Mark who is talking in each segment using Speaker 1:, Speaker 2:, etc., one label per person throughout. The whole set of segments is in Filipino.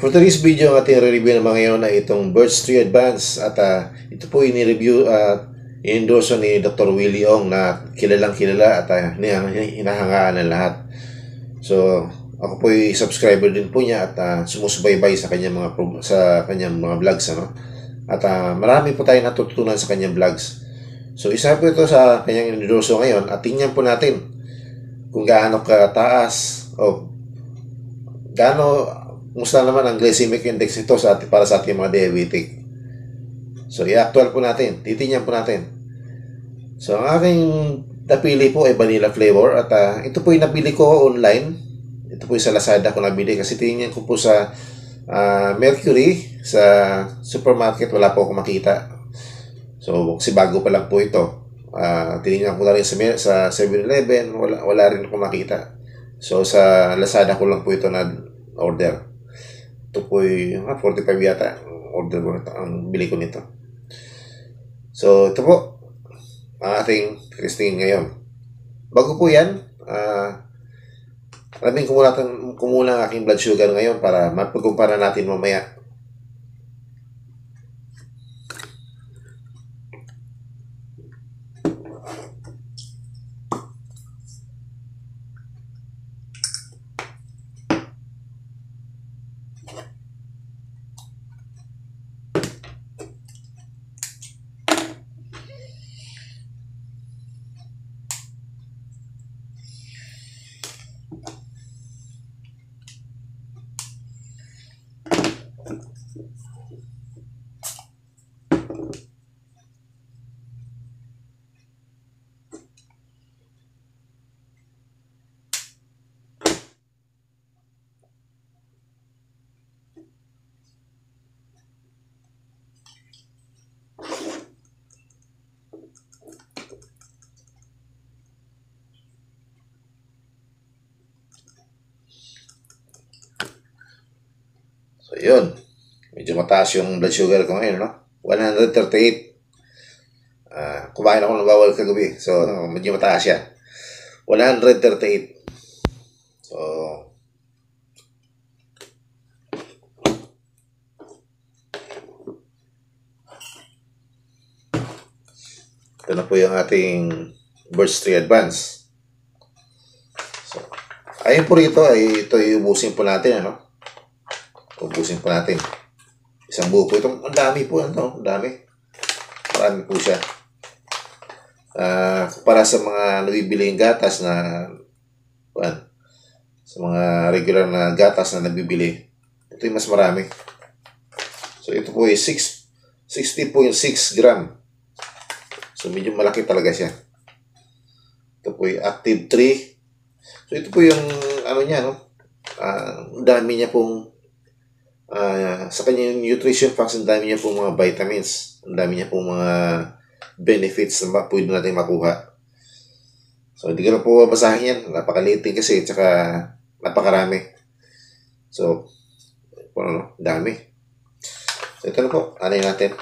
Speaker 1: For today's video, ang ating review naman ngayon ay itong Birds 3 Advance at uh, ito po ini-review at uh, in-endorse ni Dr. Willie Ong na kilalang kilala at uh, hinahangaan ng lahat. So, ako po ay subscriber din po niya at uh, sumusubaybay sa kanyang mga sa kanyang mga vlogs ano. At uh, marami po tayong natutunan sa kanyang vlogs. So, isa po ito sa kanyang endorso ngayon at tingnan po natin kung gaano kataas o gaano Kumusta naman ang glycemic index nito sa atin, para sa ating mga diabetic? So, i-actual po natin. Titingnan po natin. So, ang aking napili po ay vanilla flavor at uh, ito po yung napili ko online. Ito po yung sa Lazada ko nabili kasi tingnan ko po sa uh, Mercury sa supermarket wala po ako makita. So, kasi bago pa lang po ito. Uh, tinignan ko na rin sa, sa 7-Eleven, wala, wala rin ako makita. So, sa Lazada ko lang po ito na order. Ito po ay ah, 45 yata order ko nito, ang bili ko nito. So, ito po ang ating christening ngayon. Bago po yan, uh, ah, alamin ko kumulang ang aking blood sugar ngayon para mapagkumpara natin mamaya yun. Medyo mataas yung blood sugar ko ngayon, no? 138. Uh, ah, kumain ako ng bawal kagabi. So, medyo mataas yan. 138. So, ito na po yung ating Burst 3 Advance. So, ayun po rito, ay, ito ay ubusin po natin, ano? Ubusin po natin. Isang buko. po. Itong ang dami po. Ano? Ang dami. Marami po siya. Uh, para sa mga nabibiling gatas na uh, sa mga regular na gatas na nabibili, ito yung mas marami. So, ito po ay 6, 60.6 gram. So, medyo malaki talaga siya. Ito po ay active 3. So, ito po yung, ano niya, no? Uh, dami niya pong uh, sa kanya yung nutrition facts, ang dami niya pong mga vitamins, ang dami niya pong mga benefits na pwede natin makuha. So, hindi ko na po babasahin yan. Napakaliting kasi, tsaka napakarami. So, ano, dami. So, ito na po. Anay natin.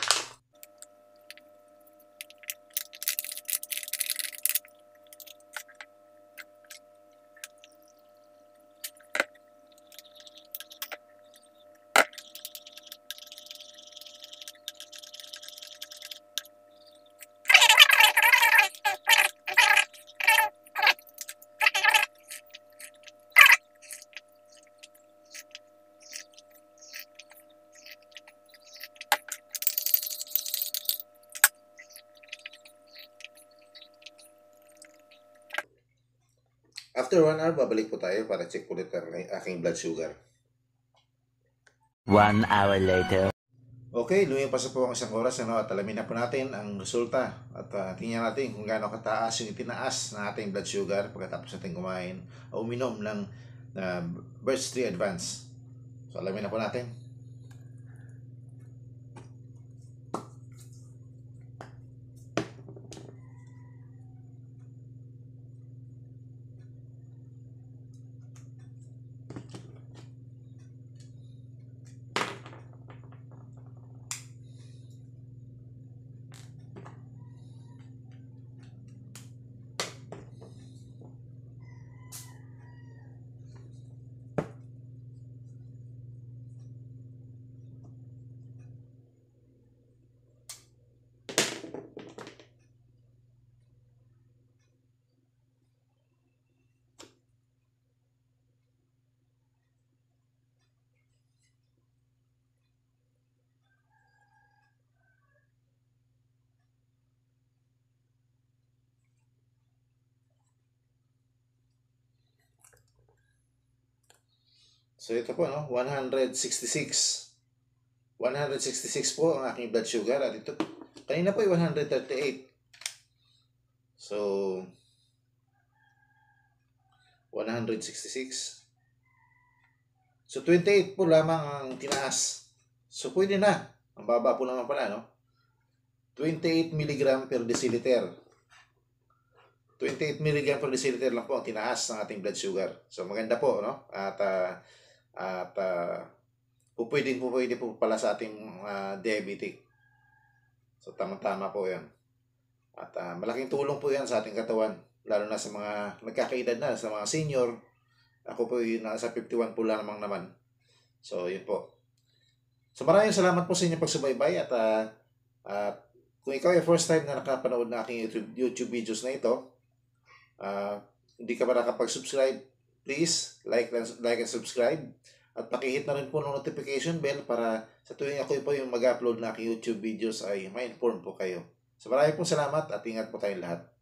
Speaker 1: After one hour, babalik po tayo para check ulit ang aking blood sugar. 1 hour later. Okay, lumipas na po ang isang oras ano, at alamin na po natin ang resulta at uh, tingnan natin kung gaano kataas yung itinaas na ating blood sugar pagkatapos natin kumain o uminom ng uh, Birch 3 Advance. So alamin na po natin. So ito po, no? 166. 166 po ang aking blood sugar. At ito, kanina po ay 138. So, 166. So, 28 po lamang ang tinaas. So, pwede na. Ang baba po naman pala, no? 28 mg per deciliter. 28 mg per deciliter lang po ang tinaas ng ating blood sugar. So, maganda po, no? At, uh, at uh, pupwedeng pupwede po pala sa ating uh, ah, diabetic. So tama-tama po yan. At uh, malaking tulong po yan sa ating katawan, lalo na sa mga nagkakaedad na, sa mga senior. Ako po yung nasa 51 po lamang naman. So yun po. So maraming salamat po sa inyong pagsubaybay at uh, uh, kung ikaw ay first time na nakapanood na aking YouTube, YouTube videos na ito, uh, hindi ka pa nakapag-subscribe, Please, like, like and subscribe. At paki-hit na rin po ng notification bell para sa tuwing ako po yung mag-upload na aking YouTube videos ay ma-inform po kayo. So maraming po salamat at ingat po tayong lahat.